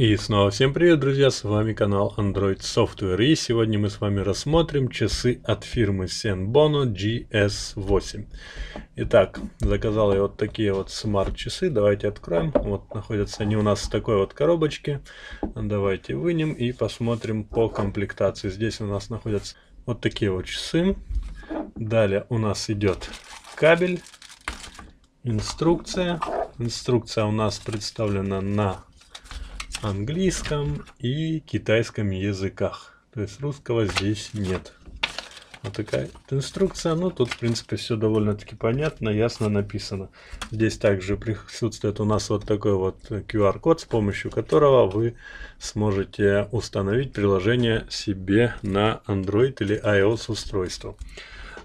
И снова всем привет, друзья, с вами канал Android Software, и сегодня мы с вами рассмотрим часы от фирмы Senbono GS8. Итак, заказал я вот такие вот смарт-часы, давайте откроем, вот находятся они у нас в такой вот коробочке, давайте вынем и посмотрим по комплектации. Здесь у нас находятся вот такие вот часы, далее у нас идет кабель, инструкция, инструкция у нас представлена на английском и китайском языках. То есть русского здесь нет. Вот такая инструкция. Ну, тут, в принципе, все довольно-таки понятно, ясно написано. Здесь также присутствует у нас вот такой вот QR-код, с помощью которого вы сможете установить приложение себе на Android или iOS устройство.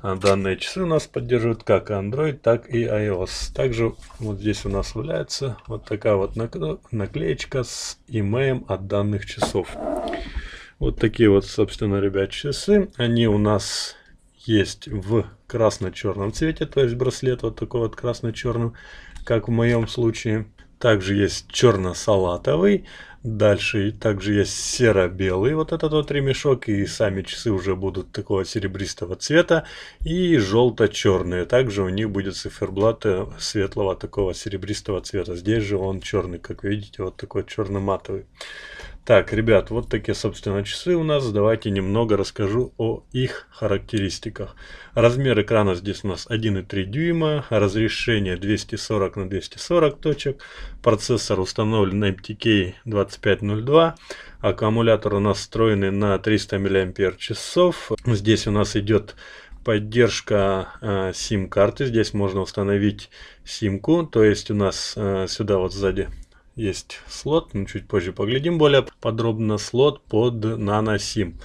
Данные часы у нас поддерживают как Android, так и iOS. Также вот здесь у нас является вот такая вот наклеечка с имеем от данных часов. Вот такие вот, собственно, ребят, часы. Они у нас есть в красно-черном цвете, то есть браслет вот такой вот красно черный как в моем случае. Также есть черно-салатовый. Дальше также есть серо-белый вот этот вот ремешок, и сами часы уже будут такого серебристого цвета, и желто-черные. Также у них будет циферблат э, светлого такого серебристого цвета. Здесь же он черный, как видите, вот такой черно-матовый. Так, ребят, вот такие, собственно, часы у нас. Давайте немного расскажу о их характеристиках. Размер экрана здесь у нас 1,3 дюйма, разрешение 240 на 240 точек, процессор установлен MTK эм 2502, аккумулятор у нас встроенный на 300 мАч. Здесь у нас идет поддержка э, сим-карты. Здесь можно установить SIM-ку, то есть у нас э, сюда вот сзади есть слот, мы чуть позже поглядим более подробно, слот под NanoSIM.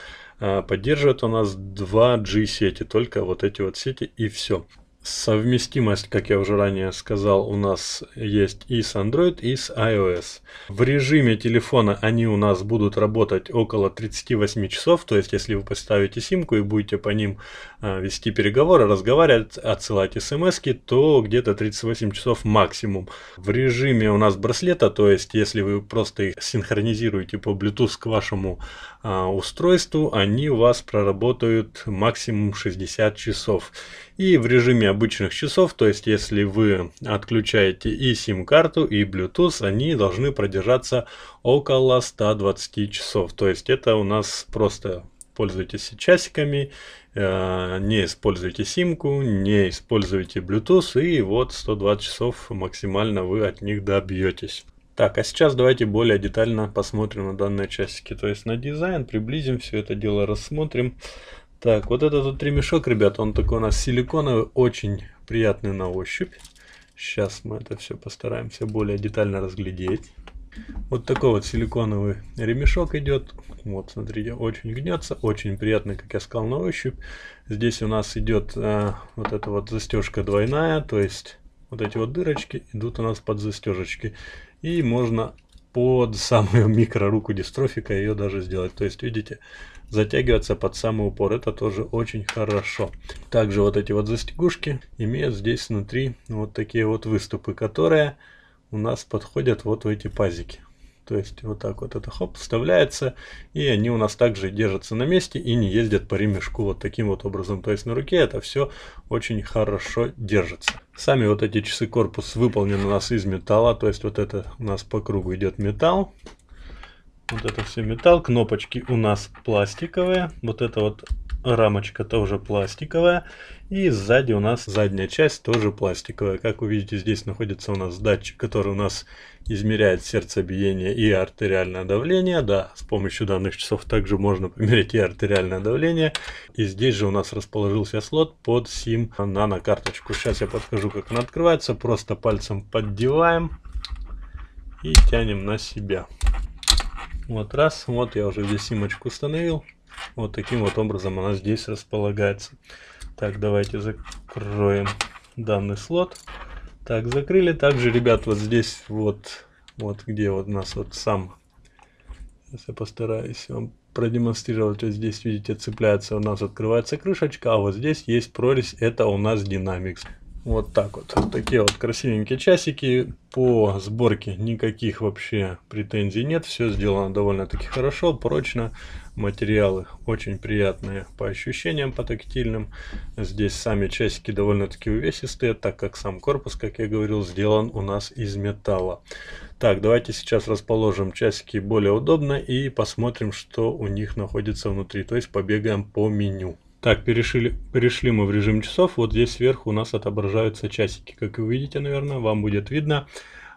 А, поддерживает у нас 2G сети, только вот эти вот сети и все. Совместимость, как я уже ранее сказал, у нас есть и с Android, и с iOS. В режиме телефона они у нас будут работать около 38 часов, то есть если вы поставите симку и будете по ним а, вести переговоры, разговаривать, отсылать смс, то где-то 38 часов максимум. В режиме у нас браслета, то есть если вы просто их синхронизируете по Bluetooth к вашему а, устройству, они у вас проработают максимум 60 часов. И в режиме обычных часов, то есть если вы отключаете и сим-карту, и Bluetooth, они должны продержаться около 120 часов. То есть это у нас просто пользуйтесь часиками, э, не используйте симку, не используйте Bluetooth, и вот 120 часов максимально вы от них добьетесь. Так, а сейчас давайте более детально посмотрим на данные часики. То есть на дизайн приблизим все это дело, рассмотрим. Так, вот этот вот ремешок, ребят, он такой у нас силиконовый, очень приятный на ощупь. Сейчас мы это все постараемся более детально разглядеть. Вот такой вот силиконовый ремешок идет. Вот, смотрите, очень гнется, очень приятный, как я сказал, на ощупь. Здесь у нас идет э, вот эта вот застежка двойная, то есть вот эти вот дырочки идут у нас под застежечки. И можно под самую микроруку дистрофика ее даже сделать. То есть, видите, затягиваться под самый упор. Это тоже очень хорошо. Также вот эти вот застегушки имеют здесь внутри вот такие вот выступы, которые у нас подходят вот в эти пазики. То есть вот так вот это хоп, вставляется, и они у нас также держатся на месте и не ездят по ремешку вот таким вот образом. То есть на руке это все очень хорошо держится. Сами вот эти часы корпус выполнен у нас из металла, то есть вот это у нас по кругу идет металл. Вот это все металл. Кнопочки у нас пластиковые. Вот эта вот рамочка тоже пластиковая. И сзади у нас задняя часть тоже пластиковая. Как вы видите, здесь находится у нас датчик, который у нас измеряет сердцебиение и артериальное давление. Да, с помощью данных часов также можно померить и артериальное давление. И здесь же у нас расположился слот под SIM нано-карточку. Сейчас я подскажу, как она открывается. Просто пальцем поддеваем и тянем на себя. Вот раз, вот я уже здесь симочку установил. Вот таким вот образом она здесь располагается. Так, давайте закроем данный слот. Так, закрыли. Также, ребят, вот здесь вот, вот где вот у нас вот сам. Сейчас я постараюсь вам продемонстрировать. Вот здесь, видите, цепляется, у нас открывается крышечка, а вот здесь есть прорезь, это у нас динамикс. Вот так вот. Такие вот красивенькие часики. По сборке никаких вообще претензий нет. Все сделано довольно-таки хорошо, прочно. Материалы очень приятные по ощущениям, по тактильным. Здесь сами часики довольно-таки увесистые, так как сам корпус, как я говорил, сделан у нас из металла. Так, давайте сейчас расположим часики более удобно и посмотрим, что у них находится внутри. То есть побегаем по меню. Так, перешли, перешли мы в режим часов. Вот здесь сверху у нас отображаются часики. Как вы видите, наверное, вам будет видно.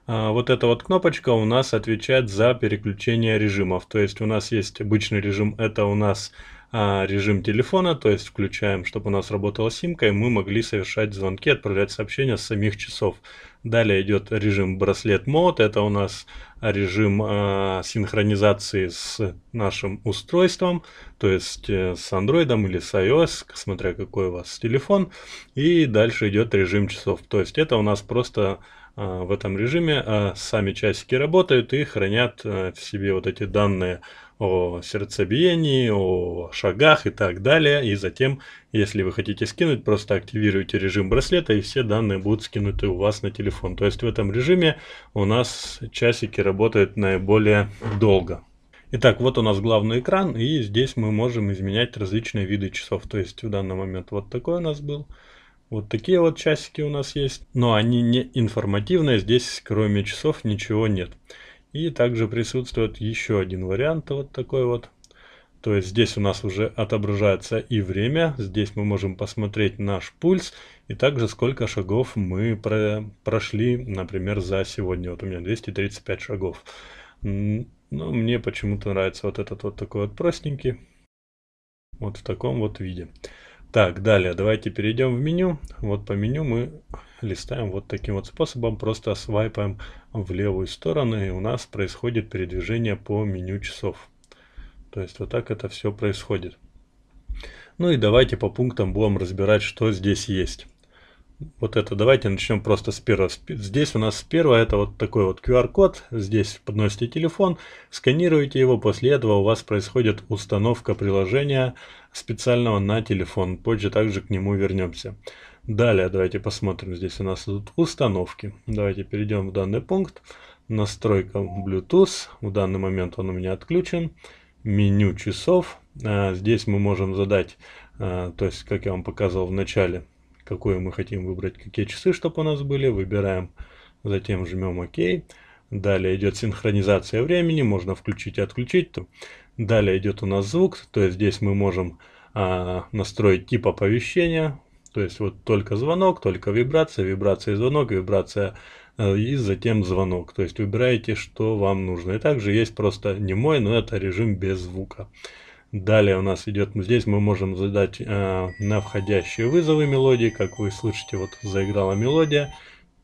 А, вот эта вот кнопочка у нас отвечает за переключение режимов. То есть у нас есть обычный режим, это у нас а, режим телефона, то есть включаем, чтобы у нас работала симка, и мы могли совершать звонки, отправлять сообщения с самих часов. Далее идет режим браслет мод. Это у нас режим э, синхронизации с нашим устройством, то есть э, с Android или с iOS, смотря какой у вас телефон. И дальше идет режим часов. То есть это у нас просто э, в этом режиме э, сами часики работают и хранят э, в себе вот эти данные о сердцебиении, о шагах и так далее. И затем, если вы хотите скинуть, просто активируйте режим браслета, и все данные будут скинуты у вас на телефон. То есть в этом режиме у нас часики работают наиболее долго. Итак, вот у нас главный экран, и здесь мы можем изменять различные виды часов. То есть в данный момент вот такой у нас был. Вот такие вот часики у нас есть, но они не информативные, здесь кроме часов ничего нет. И также присутствует еще один вариант, вот такой вот. То есть здесь у нас уже отображается и время. Здесь мы можем посмотреть наш пульс и также сколько шагов мы про прошли, например, за сегодня. Вот у меня 235 шагов. Но ну, мне почему-то нравится вот этот вот такой вот простенький. Вот в таком вот виде. Так, далее давайте перейдем в меню. Вот по меню мы листаем вот таким вот способом, просто свайпаем в левую сторону, и у нас происходит передвижение по меню часов. То есть вот так это все происходит. Ну и давайте по пунктам будем разбирать, что здесь есть. Вот это давайте начнем просто с первого. Здесь у нас сперва это вот такой вот QR-код. Здесь подносите телефон, сканируете его. После этого у вас происходит установка приложения специального на телефон. Позже также к нему вернемся. Далее давайте посмотрим, здесь у нас идут установки. Давайте перейдем в данный пункт. Настройка Bluetooth. В данный момент он у меня отключен. Меню часов. А, здесь мы можем задать, а, то есть, как я вам показывал в начале, какую мы хотим выбрать, какие часы, чтобы у нас были. Выбираем, затем жмем ОК. Далее идет синхронизация времени, можно включить и отключить. Далее идет у нас звук, то есть здесь мы можем а, настроить тип оповещения, то есть вот только звонок, только вибрация, вибрация и звонок, вибрация э, и затем звонок. То есть выбираете, что вам нужно. И также есть просто немой, но это режим без звука. Далее у нас идет, здесь мы можем задать э, на входящие вызовы мелодии. Как вы слышите, вот заиграла мелодия.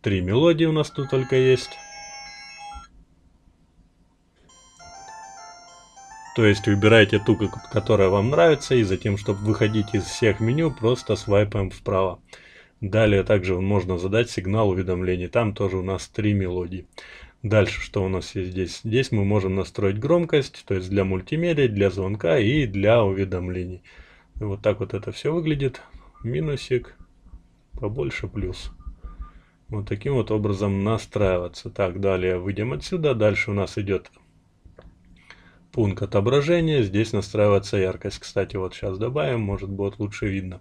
Три мелодии у нас тут только есть. То есть выбираете ту, которая вам нравится, и затем, чтобы выходить из всех меню, просто свайпаем вправо. Далее также можно задать сигнал уведомлений. Там тоже у нас три мелодии. Дальше, что у нас есть здесь? Здесь мы можем настроить громкость, то есть для мультимедиа, для звонка и для уведомлений. Вот так вот это все выглядит. Минусик, побольше плюс. Вот таким вот образом настраиваться. Так, далее выйдем отсюда. Дальше у нас идет пункт отображения. Здесь настраивается яркость. Кстати, вот сейчас добавим, может будет лучше видно.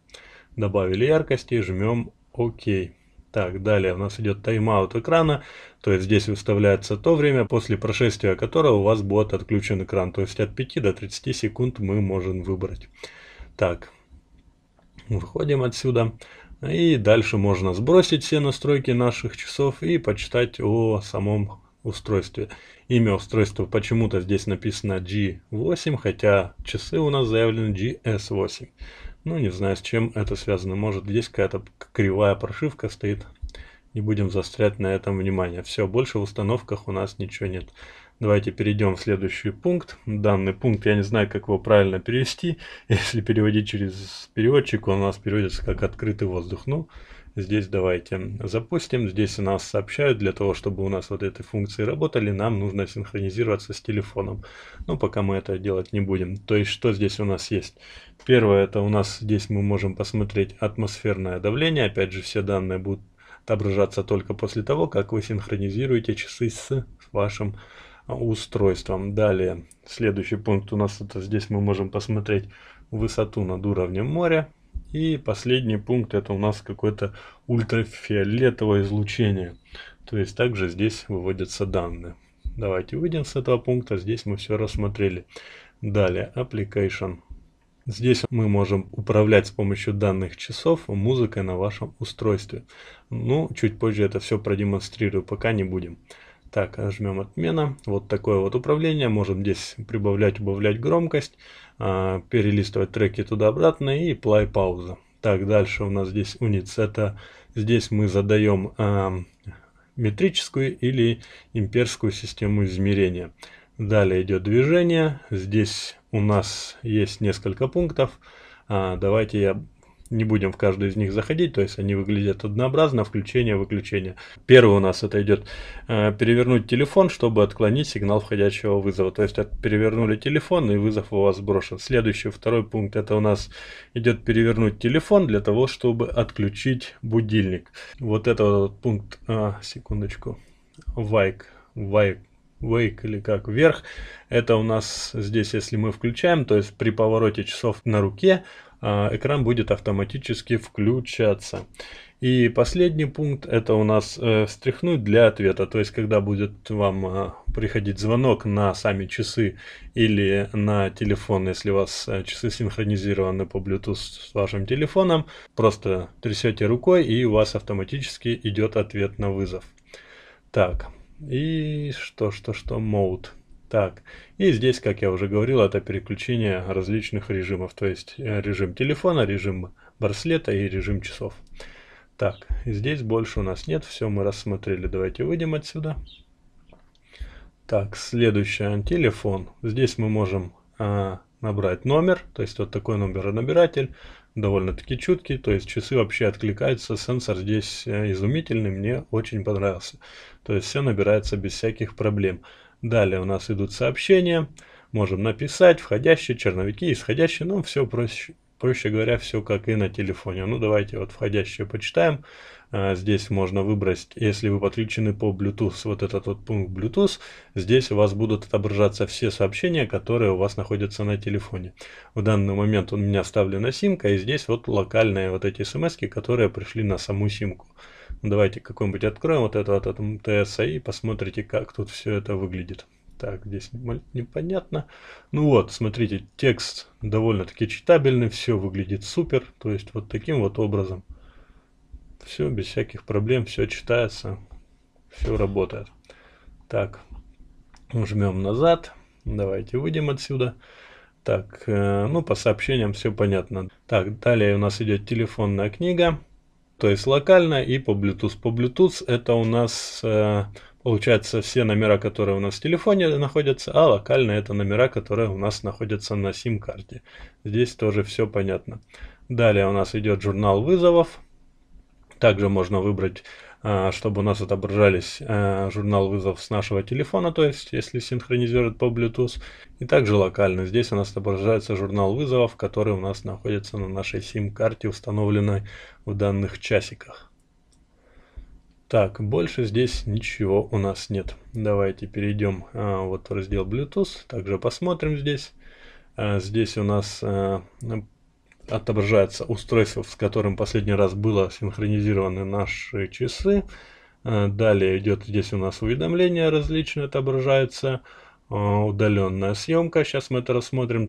Добавили яркости, жмем ОК. Так, далее у нас идет тайм-аут экрана, то есть здесь выставляется то время, после прошествия которого у вас будет отключен экран, то есть от 5 до 30 секунд мы можем выбрать. Так, выходим отсюда. И дальше можно сбросить все настройки наших часов и почитать о самом устройстве. Имя устройства почему-то здесь написано G8, хотя часы у нас заявлены GS8. Ну, не знаю, с чем это связано. Может, здесь какая-то кривая прошивка стоит. Не будем застрять на этом внимание. Все, больше в установках у нас ничего нет. Давайте перейдем в следующий пункт. Данный пункт, я не знаю, как его правильно перевести. Если переводить через переводчик, он у нас переводится как «открытый воздух». Ну, Здесь давайте запустим. Здесь нас сообщают, для того, чтобы у нас вот эти функции работали, нам нужно синхронизироваться с телефоном. Но пока мы это делать не будем. То есть, что здесь у нас есть? Первое, это у нас здесь мы можем посмотреть атмосферное давление. Опять же, все данные будут отображаться только после того, как вы синхронизируете часы с вашим устройством. Далее, следующий пункт у нас это здесь мы можем посмотреть высоту над уровнем моря. И последний пункт это у нас какое-то ультрафиолетовое излучение. То есть также здесь выводятся данные. Давайте выйдем с этого пункта. Здесь мы все рассмотрели. Далее Application. Здесь мы можем управлять с помощью данных часов музыкой на вашем устройстве. Ну, чуть позже это все продемонстрирую, пока не будем. Так, жмем отмена. Вот такое вот управление. Можем здесь прибавлять, убавлять громкость. А, перелистывать треки туда-обратно и play пауза. Так, дальше у нас здесь units. Это здесь мы задаем э, метрическую или имперскую систему измерения. Далее идет движение. Здесь у нас есть несколько пунктов. А, давайте я не будем в каждую из них заходить, то есть они выглядят однообразно, включение-выключение. Первый у нас это идет э, перевернуть телефон, чтобы отклонить сигнал входящего вызова. То есть от, перевернули телефон и вызов у вас сброшен. Следующий, второй пункт, это у нас идет перевернуть телефон для того, чтобы отключить будильник. Вот это вот пункт, а, секундочку, вайк, вайк, wake или как вверх. Это у нас здесь, если мы включаем, то есть при повороте часов на руке, а, экран будет автоматически включаться. И последний пункт это у нас э, встряхнуть для ответа. То есть, когда будет вам э, приходить звонок на сами часы или на телефон, если у вас э, часы синхронизированы по Bluetooth с вашим телефоном, просто трясете рукой и у вас автоматически идет ответ на вызов. Так, и что, что, что, mode. Так, и здесь, как я уже говорил, это переключение различных режимов, то есть э, режим телефона, режим браслета и режим часов. Так, здесь больше у нас нет, все мы рассмотрели, давайте выйдем отсюда. Так, следующее, телефон. Здесь мы можем а, набрать номер, то есть вот такой номер набиратель довольно-таки чуткий, то есть часы вообще откликаются, сенсор здесь э, изумительный, мне очень понравился. То есть все набирается без всяких проблем. Далее у нас идут сообщения, можем написать, входящие, черновики, исходящие, ну все проще, проще говоря, все как и на телефоне. Ну, давайте вот входящее почитаем. А, здесь можно выбрать, если вы подключены по Bluetooth, вот этот вот пункт Bluetooth, здесь у вас будут отображаться все сообщения, которые у вас находятся на телефоне. В данный момент у меня вставлена симка, и здесь вот локальные вот эти смс, которые пришли на саму симку. Давайте какой-нибудь откроем вот этот вот от МТС и посмотрите, как тут все это выглядит. Так, здесь непонятно. Ну вот, смотрите, текст довольно-таки читабельный, все выглядит супер. То есть вот таким вот образом. Все, без всяких проблем, все читается, все работает. Так, жмем назад. Давайте выйдем отсюда. Так, э, ну по сообщениям все понятно. Так, далее у нас идет телефонная книга, то есть локально и по Bluetooth. По Bluetooth это у нас э, Получается, все номера, которые у нас в телефоне находятся, а локально это номера, которые у нас находятся на сим-карте. Здесь тоже все понятно. Далее у нас идет журнал вызовов. Также можно выбрать, а, чтобы у нас отображались а, журнал вызов с нашего телефона, то есть если синхронизирует по Bluetooth. И также локально. Здесь у нас отображается журнал вызовов, который у нас находится на нашей сим-карте, установленной в данных часиках. Так, больше здесь ничего у нас нет. Давайте перейдем а, вот в раздел Bluetooth. Также посмотрим здесь. А, здесь у нас а, отображается устройство, с которым последний раз было синхронизированы наши часы. А, далее идет здесь у нас уведомления различные отображаются. А, удаленная съемка. Сейчас мы это рассмотрим.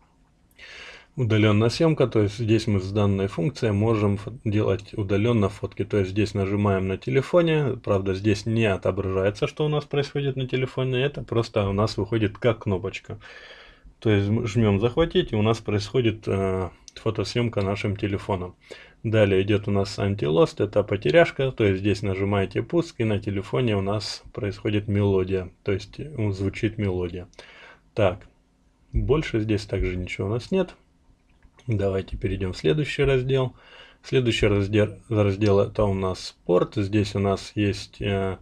Удаленная съемка, то есть здесь мы с данной функцией можем делать удаленно фотки. То есть здесь нажимаем на телефоне, правда здесь не отображается, что у нас происходит на телефоне, это просто у нас выходит как кнопочка. То есть жмем захватить и у нас происходит э, фотосъемка нашим телефоном. Далее идет у нас антилост, это потеряшка, то есть здесь нажимаете пуск и на телефоне у нас происходит мелодия, то есть э, звучит мелодия. Так, больше здесь также ничего у нас нет. Давайте перейдем в следующий раздел. Следующий раздел, раздел это у нас спорт. Здесь у нас есть, э,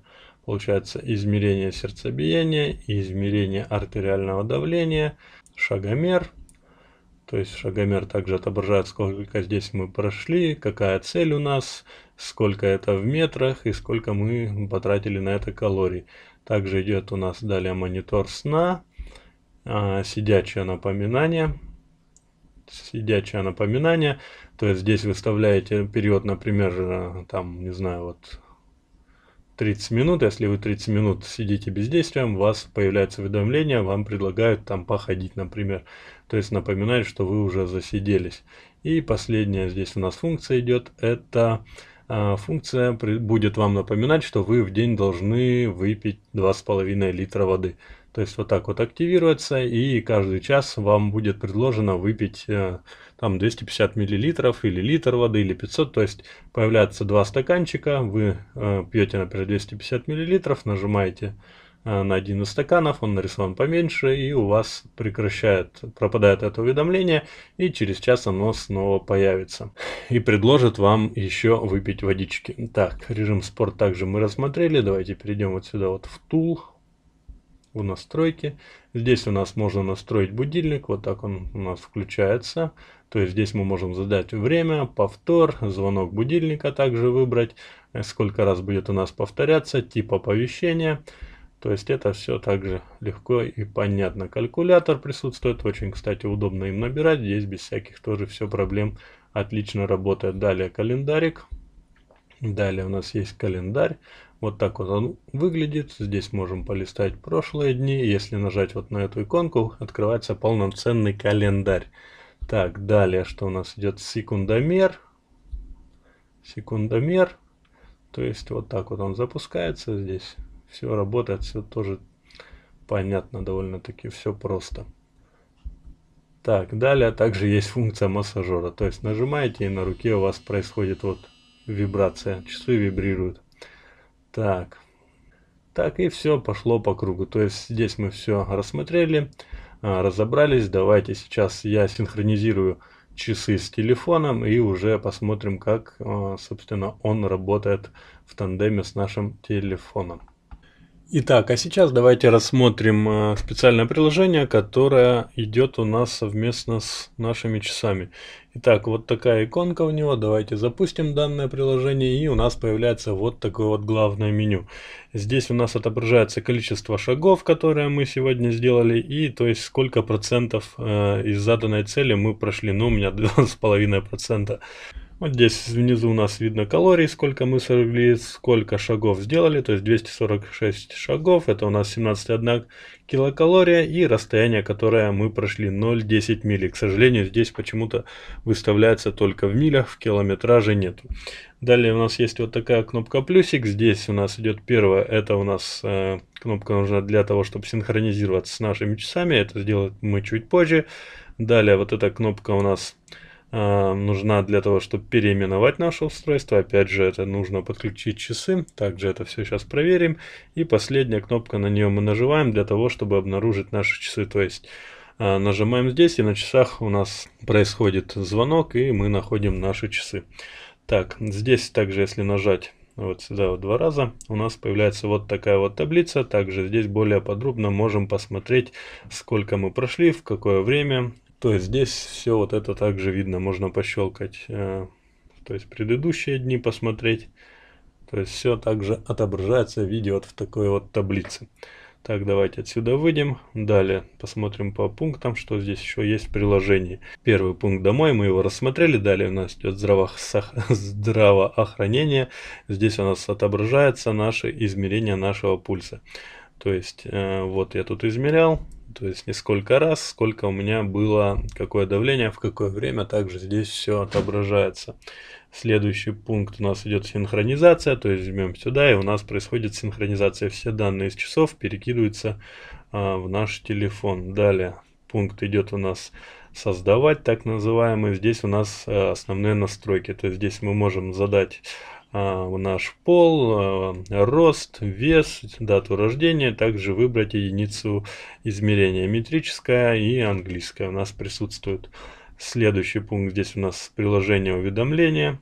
получается, измерение сердцебиения, измерение артериального давления, шагомер. То есть шагомер также отображает, сколько здесь мы прошли, какая цель у нас, сколько это в метрах и сколько мы потратили на это калорий. Также идет у нас далее монитор сна, а, сидячее напоминание сидячее напоминание. То есть здесь выставляете период, например, э, там, не знаю, вот 30 минут. Если вы 30 минут сидите бездействием, у вас появляется уведомление, вам предлагают там походить, например. То есть напоминает, что вы уже засиделись. И последняя здесь у нас функция идет, это э, функция будет вам напоминать, что вы в день должны выпить 2,5 литра воды. То есть вот так вот активируется, и каждый час вам будет предложено выпить э, там 250 миллилитров или литр воды, или 500. То есть появляются два стаканчика, вы э, пьете, например, 250 миллилитров, нажимаете э, на один из стаканов, он нарисован поменьше, и у вас прекращает, пропадает это уведомление, и через час оно снова появится. И предложит вам еще выпить водички. Так, режим спорт также мы рассмотрели, давайте перейдем вот сюда вот в тул, в настройки. Здесь у нас можно настроить будильник, вот так он у нас включается. То есть здесь мы можем задать время, повтор, звонок будильника также выбрать, э, сколько раз будет у нас повторяться, тип оповещения. То есть это все также легко и понятно. Калькулятор присутствует, очень, кстати, удобно им набирать. Здесь без всяких тоже все проблем отлично работает. Далее календарик. Далее у нас есть календарь. Вот так вот он выглядит. Здесь можем полистать прошлые дни. Если нажать вот на эту иконку, открывается полноценный календарь. Так, далее, что у нас идет секундомер. Секундомер. То есть вот так вот он запускается. Здесь все работает, все тоже понятно довольно-таки, все просто. Так, далее также есть функция массажера. То есть нажимаете и на руке у вас происходит вот вибрация. Часы вибрируют. Так. Так и все пошло по кругу. То есть здесь мы все рассмотрели, а, разобрались. Давайте сейчас я синхронизирую часы с телефоном и уже посмотрим, как, а, собственно, он работает в тандеме с нашим телефоном. Итак, а сейчас давайте рассмотрим а, специальное приложение, которое идет у нас совместно с нашими часами. Итак, вот такая иконка у него. Давайте запустим данное приложение и у нас появляется вот такое вот главное меню. Здесь у нас отображается количество шагов, которые мы сегодня сделали и то есть сколько процентов э, из заданной цели мы прошли. Ну, у меня 2,5%. Вот здесь внизу у нас видно калорий, сколько мы сожгли, сколько шагов сделали, то есть 246 шагов, это у нас 17,1 килокалория и расстояние, которое мы прошли 0,10 мили. К сожалению, здесь почему-то выставляется только в милях, в километраже нету. Далее у нас есть вот такая кнопка плюсик, здесь у нас идет первое, это у нас э, кнопка нужна для того, чтобы синхронизироваться с нашими часами, это сделать мы чуть позже. Далее вот эта кнопка у нас Э, нужна для того, чтобы переименовать наше устройство. Опять же, это нужно подключить часы. Также это все сейчас проверим. И последняя кнопка, на нее мы нажимаем для того, чтобы обнаружить наши часы. То есть э, нажимаем здесь, и на часах у нас происходит звонок, и мы находим наши часы. Так, здесь также, если нажать вот сюда вот два раза, у нас появляется вот такая вот таблица. Также здесь более подробно можем посмотреть, сколько мы прошли, в какое время, то есть здесь все вот это также видно, можно пощелкать, э, то есть предыдущие дни посмотреть. То есть все также отображается видео вот в такой вот таблице. Так, давайте отсюда выйдем. Далее посмотрим по пунктам, что здесь еще есть в приложении. Первый пункт домой, мы его рассмотрели. Далее у нас идет здравоохранение. Здесь у нас отображается наши измерения нашего пульса. То есть, э, вот я тут измерял, то есть не сколько раз, сколько у меня было, какое давление, в какое время. Также здесь все отображается. Следующий пункт у нас идет синхронизация, то есть жмем сюда, и у нас происходит синхронизация. Все данные из часов перекидываются а, в наш телефон. Далее пункт идет у нас создавать, так называемый. Здесь у нас а, основные настройки, то есть здесь мы можем задать а, наш пол, а, рост, вес, дату рождения, также выбрать единицу измерения метрическая и английская у нас присутствует. Следующий пункт здесь у нас приложение уведомления.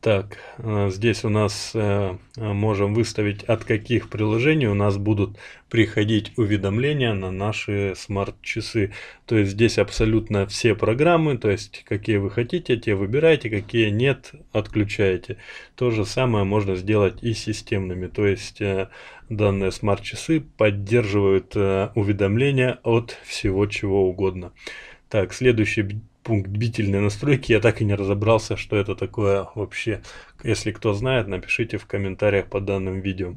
Так, э, здесь у нас э, э, можем выставить, от каких приложений у нас будут приходить уведомления на наши смарт-часы. То есть здесь абсолютно все программы, то есть какие вы хотите, те выбираете, какие нет, отключаете. То же самое можно сделать и системными. То есть данные смарт-часы поддерживают уведомления от всего чего угодно. Так, следующий пункт бительной настройки. Я так и не разобрался, что это такое вообще. Если кто знает, напишите в комментариях под данным видео.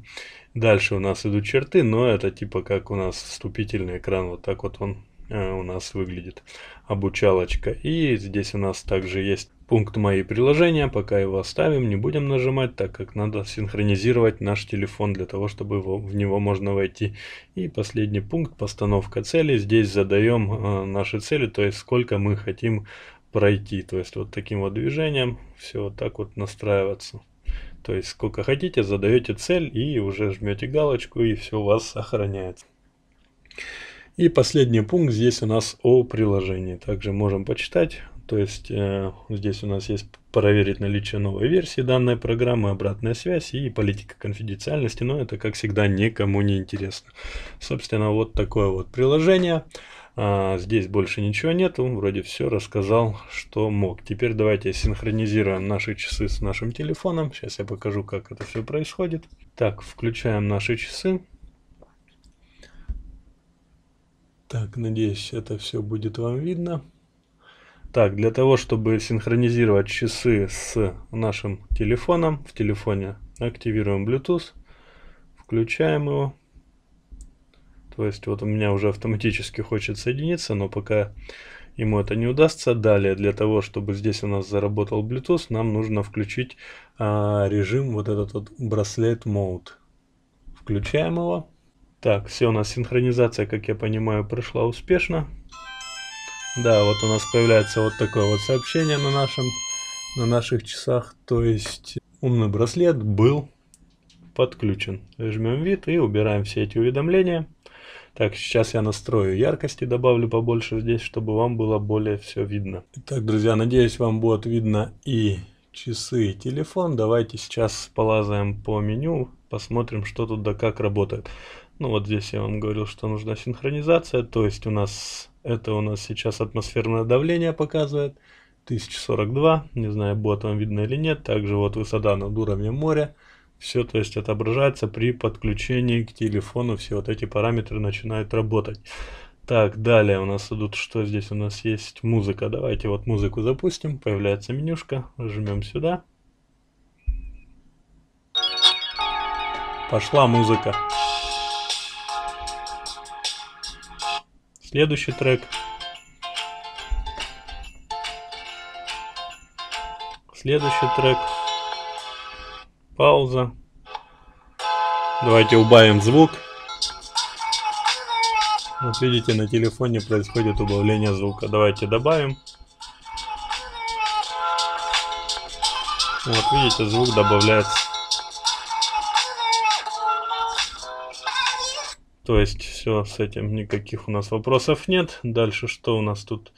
Дальше у нас идут черты, но это типа как у нас вступительный экран. Вот так вот он э, у нас выглядит обучалочка. И здесь у нас также есть пункт мои приложения, пока его оставим, не будем нажимать, так как надо синхронизировать наш телефон для того, чтобы его, в него можно войти. И последний пункт, постановка цели. Здесь задаем э, наши цели, то есть сколько мы хотим пройти. То есть вот таким вот движением все вот так вот настраиваться. То есть сколько хотите, задаете цель и уже жмете галочку и все у вас сохраняется. И последний пункт здесь у нас о приложении. Также можем почитать то есть э, здесь у нас есть проверить наличие новой версии данной программы, обратная связь и политика конфиденциальности, но это, как всегда, никому не интересно. Собственно, вот такое вот приложение. А, здесь больше ничего нету, вроде все рассказал, что мог. Теперь давайте синхронизируем наши часы с нашим телефоном. Сейчас я покажу, как это все происходит. Так, включаем наши часы. Так, надеюсь, это все будет вам видно. Так, для того, чтобы синхронизировать часы с нашим телефоном, в телефоне активируем Bluetooth, включаем его. То есть вот у меня уже автоматически хочет соединиться, но пока ему это не удастся. Далее, для того, чтобы здесь у нас заработал Bluetooth, нам нужно включить а, режим вот этот вот браслет Mode. Включаем его. Так, все, у нас синхронизация, как я понимаю, прошла успешно. Да, вот у нас появляется вот такое вот сообщение на, нашем, на наших часах. То есть умный браслет был подключен. Жмем вид и убираем все эти уведомления. Так, сейчас я настрою яркости, добавлю побольше здесь, чтобы вам было более все видно. Итак, друзья, надеюсь, вам будет видно и часы, и телефон. Давайте сейчас полазаем по меню, посмотрим, что тут да как работает. Ну вот здесь я вам говорил, что нужна синхронизация, то есть у нас это у нас сейчас атмосферное давление показывает. 1042, не знаю, будет вам видно или нет. Также вот высота над уровнем моря. Все, то есть отображается при подключении к телефону. Все вот эти параметры начинают работать. Так, далее у нас идут, что здесь у нас есть музыка. Давайте вот музыку запустим. Появляется менюшка. Жмем сюда. Пошла музыка. Следующий трек. Следующий трек. Пауза. Давайте убавим звук. Вот видите, на телефоне происходит убавление звука. Давайте добавим. Вот видите, звук добавляется. То есть все с этим, никаких у нас вопросов нет. Дальше что у нас тут?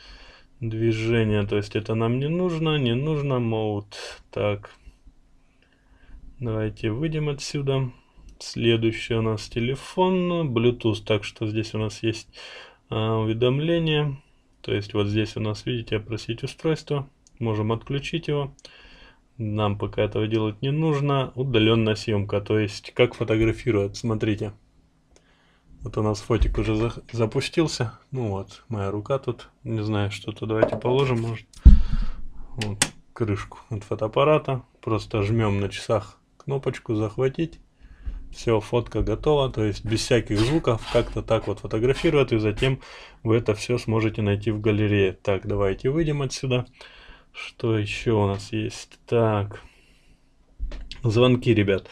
Движение, то есть это нам не нужно, не нужно mode. Так, давайте выйдем отсюда. Следующий у нас телефон, Bluetooth, так что здесь у нас есть а, уведомление. То есть вот здесь у нас, видите, опросить устройство. Можем отключить его. Нам пока этого делать не нужно. Удаленная съемка, то есть как фотографируют, смотрите. Вот у нас фотик уже за запустился. Ну вот, моя рука тут. Не знаю, что-то. Давайте положим, может. Вот, крышку от фотоаппарата. Просто жмем на часах кнопочку «Захватить». Все, фотка готова, то есть без всяких звуков, как-то так вот фотографируют, и затем вы это все сможете найти в галерее. Так, давайте выйдем отсюда. Что еще у нас есть? Так, звонки, ребят.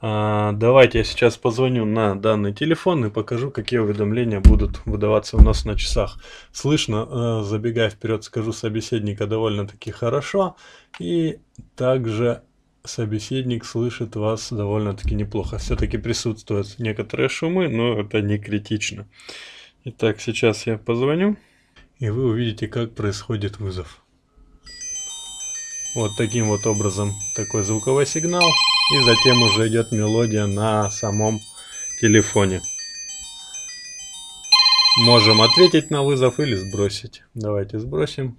А, давайте я сейчас позвоню на данный телефон и покажу, какие уведомления будут выдаваться у нас на часах. Слышно, э, забегая вперед, скажу собеседника довольно-таки хорошо. И также собеседник слышит вас довольно-таки неплохо. Все-таки присутствуют некоторые шумы, но это не критично. Итак, сейчас я позвоню, и вы увидите, как происходит вызов. Вот таким вот образом такой звуковой сигнал. И затем уже идет мелодия на самом телефоне. Можем ответить на вызов или сбросить. Давайте сбросим.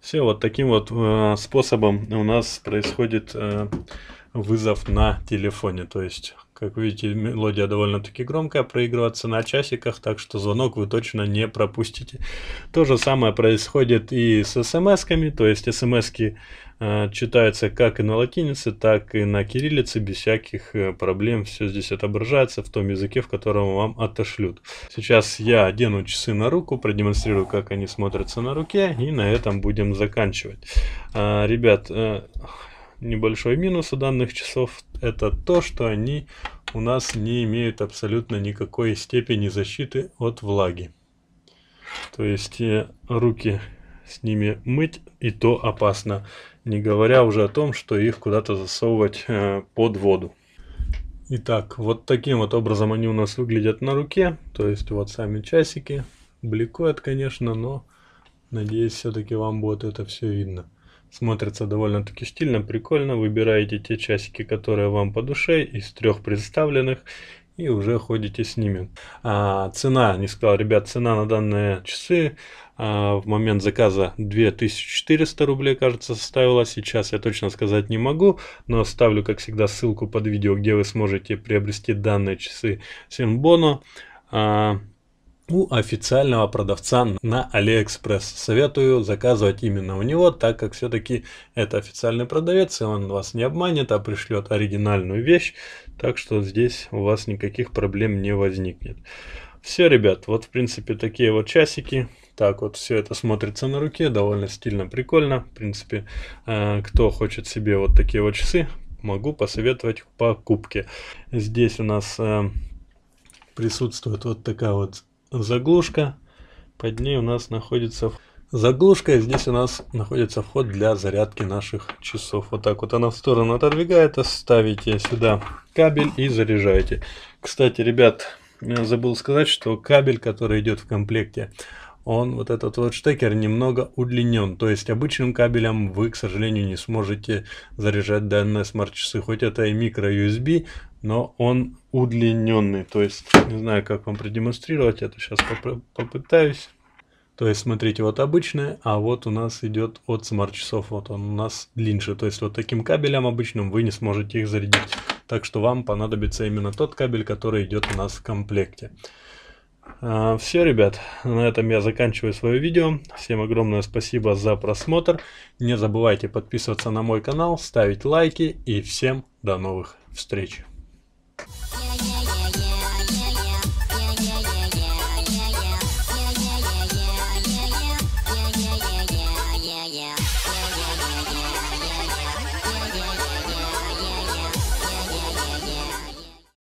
Все, вот таким вот э, способом у нас происходит э, вызов на телефоне. То есть как видите, мелодия довольно-таки громкая, проигрываться на часиках, так что звонок вы точно не пропустите. То же самое происходит и с смс-ками, то есть смс э, читаются как и на латинице, так и на кириллице, без всяких э, проблем. Все здесь отображается в том языке, в котором вам отошлют. Сейчас я одену часы на руку, продемонстрирую, как они смотрятся на руке, и на этом будем заканчивать. Э, ребят, э, небольшой минус у данных часов это то, что они у нас не имеют абсолютно никакой степени защиты от влаги. То есть э, руки с ними мыть и то опасно, не говоря уже о том, что их куда-то засовывать э, под воду. Итак, вот таким вот образом они у нас выглядят на руке, то есть вот сами часики, бликуют, конечно, но надеюсь все-таки вам будет это все видно. Смотрится довольно-таки стильно, прикольно. Выбираете те часики, которые вам по душе из трех представленных и уже ходите с ними. А, цена, не сказал, ребят, цена на данные часы а, в момент заказа 2400 рублей, кажется, составила. Сейчас я точно сказать не могу, но оставлю, как всегда, ссылку под видео, где вы сможете приобрести данные часы Симбоно. А, у официального продавца на AliExpress. Советую заказывать именно у него, так как все-таки это официальный продавец, и он вас не обманет, а пришлет оригинальную вещь. Так что здесь у вас никаких проблем не возникнет. Все, ребят, вот в принципе такие вот часики. Так вот все это смотрится на руке, довольно стильно, прикольно. В принципе, э, кто хочет себе вот такие вот часы, могу посоветовать покупки. Здесь у нас э, присутствует вот такая вот заглушка. Под ней у нас находится заглушка, и здесь у нас находится вход для зарядки наших часов. Вот так вот она в сторону отодвигает, а ставите сюда кабель и заряжаете. Кстати, ребят, забыл сказать, что кабель, который идет в комплекте, он вот этот вот штекер немного удлинен. То есть обычным кабелем вы, к сожалению, не сможете заряжать данные смарт-часы. Хоть это и микро-USB, но он удлиненный. То есть не знаю, как вам продемонстрировать. Это сейчас поп попытаюсь. То есть, смотрите, вот обычное, а вот у нас идет от смарт-часов, вот он у нас длиннее. То есть, вот таким кабелем обычным вы не сможете их зарядить. Так что вам понадобится именно тот кабель, который идет у нас в комплекте. А, Все, ребят, на этом я заканчиваю свое видео. Всем огромное спасибо за просмотр. Не забывайте подписываться на мой канал, ставить лайки и всем до новых встреч.